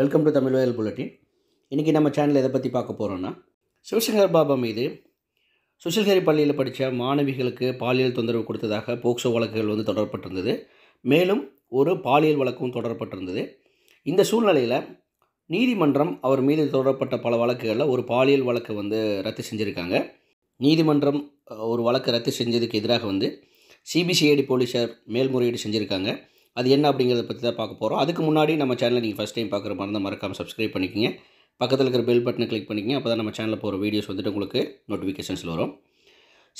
welcome to Tamil வயல் bulletin இன்றைக்கி நம்ம சேனல் எதை பற்றி பார்க்க போகிறோன்னா சிவசங்கர் பாபா மீது சுசில்கரி பள்ளியில் படித்த மாணவிகளுக்கு பாலியல் தொந்தரவு கொடுத்ததாக போக்சோ வழக்குகள் வந்து தொடரப்பட்டிருந்தது மேலும் ஒரு பாலியல் வழக்கும் தொடரப்பட்டிருந்தது இந்த சூழ்நிலையில் நீதிமன்றம் அவர் மீது தொடரப்பட்ட பல வழக்குகளில் ஒரு பாலியல் வழக்கு வந்து ரத்து செஞ்சுருக்காங்க நீதிமன்றம் ஒரு வழக்கு ரத்து செஞ்சதுக்கு எதிராக வந்து சிபிசிஐடி போலீஸார் மேல்முறையீடு செஞ்சுருக்காங்க அது என்ன அப்படிங்கிறத பற்றி தான் பார்க்க போகிறோம் அதுக்கு முன்னாடி நம்ம சேனலை நீங்கள் ஃபஸ்ட் டைம் பார்க்குற மாதிரி இருந்தால் மறக்காமல் சப்ஸ்கிரைப் பண்ணிக்கோங்க பக்கத்தில் இருக்கிற பெல் பட்டனை கிளிக் பண்ணிக்கங்க அப்போ தான் நம்ம சேனலில் போகிற வீடியோஸ் வந்துட்டு உங்களுக்கு நோட்டிஃபிகேஷன்ஸில் வரும்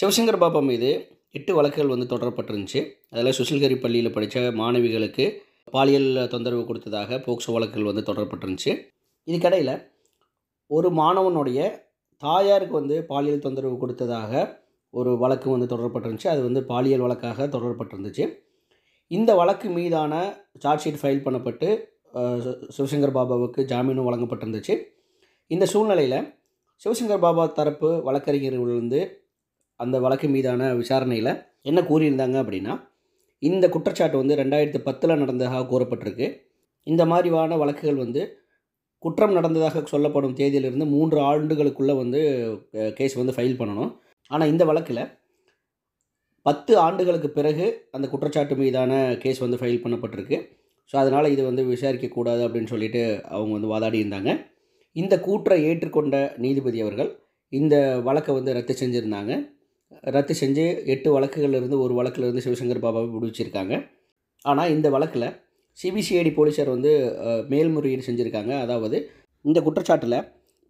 சிவசங்கர் பாபா மீது எட்டு வழக்குகள் வந்து தொடரப்பட்டிருந்துச்சு அதில் சுசில்கரி பள்ளியில் படித்த மாணவிகளுக்கு பாலியல் தொந்தரவு கொடுத்ததாக போக்சோ வழக்குகள் வந்து தொடரப்பட்டிருந்துச்சு இதுக்கடையில் ஒரு மாணவனுடைய தாயாருக்கு வந்து பாலியல் தொந்தரவு கொடுத்ததாக ஒரு வழக்கு வந்து தொடரப்பட்டிருந்துச்சு அது வந்து பாலியல் வழக்காக தொடரப்பட்டிருந்துச்சு இந்த வழக்கு மீதான சார்ஜ் ஷீட் ஃபைல் பண்ணப்பட்டு சிவசங்கர் பாபாவுக்கு ஜாமீனும் வழங்கப்பட்டிருந்துச்சு இந்த சூழ்நிலையில் சிவசங்கர் பாபா தரப்பு வழக்கறிஞர்களுந்து அந்த வழக்கு மீதான விசாரணையில் என்ன கூறியிருந்தாங்க அப்படின்னா இந்த குற்றச்சாட்டு வந்து ரெண்டாயிரத்து பத்தில் நடந்ததாக கூறப்பட்டிருக்கு இந்த மாதிரியான வழக்குகள் வந்து குற்றம் நடந்ததாக சொல்லப்படும் தேதியிலிருந்து மூன்று ஆண்டுகளுக்குள்ளே வந்து கேஸ் வந்து ஃபைல் பண்ணணும் ஆனால் இந்த வழக்கில் பத்து ஆண்டுகளுக்கு பிறகு அந்த குற்றச்சாட்டு மீதான கேஸ் வந்து ஃபைல் பண்ணப்பட்டிருக்கு ஸோ அதனால் இது வந்து விசாரிக்கக்கூடாது அப்படின்னு சொல்லிட்டு அவங்க வந்து வாதாடி இருந்தாங்க இந்த கூற்றை ஏற்றுக்கொண்ட நீதிபதி அவர்கள் இந்த வழக்கை வந்து ரத்து செஞ்சுருந்தாங்க ரத்து செஞ்சு எட்டு வழக்குகளிலிருந்து ஒரு வழக்கிலிருந்து சிவசங்கர் பாபாவை விடுவிச்சிருக்காங்க ஆனால் இந்த வழக்கில் சிபிசிஐடி போலீஸார் வந்து மேல்முறையீடு செஞ்சுருக்காங்க அதாவது இந்த குற்றச்சாட்டில்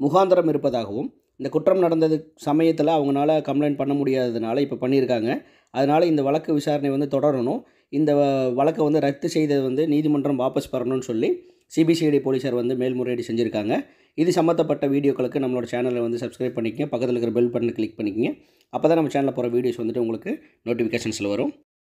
முகாந்திரம் இருப்பதாகவும் இந்த குற்றம் நடந்தது சமயத்தில் அவங்களால கம்ப்ளைண்ட் பண்ண முடியாததுனால இப்போ பண்ணியிருக்காங்க அதனால் இந்த வழக்கு விசாரணை வந்து தொடரணும் இந்த வழக்கை வந்து ரத்து செய்தது வந்து நீதிமன்றம் வாபஸ் பெறணும்னு சொல்லி சிபிசிஐடி போலீஸார் வந்து மேல்முறையீடு செஞ்சுருக்காங்க இது சம்மந்தப்பட்ட வீடியோக்களுக்கு நம்மளோட சேனலை வந்து சப்ஸ்கிரைப் பண்ணிக்கங்க பக்கத்தில் இருக்கிற பெல் பட்டனை கிளிக் பண்ணிக்கங்க அப்போ தான் நம்ம சேனலில் போகிற வீடியோஸ் வந்துட்டு உங்களுக்கு நோட்டிஃபிகேஷன்ஸில் வரும்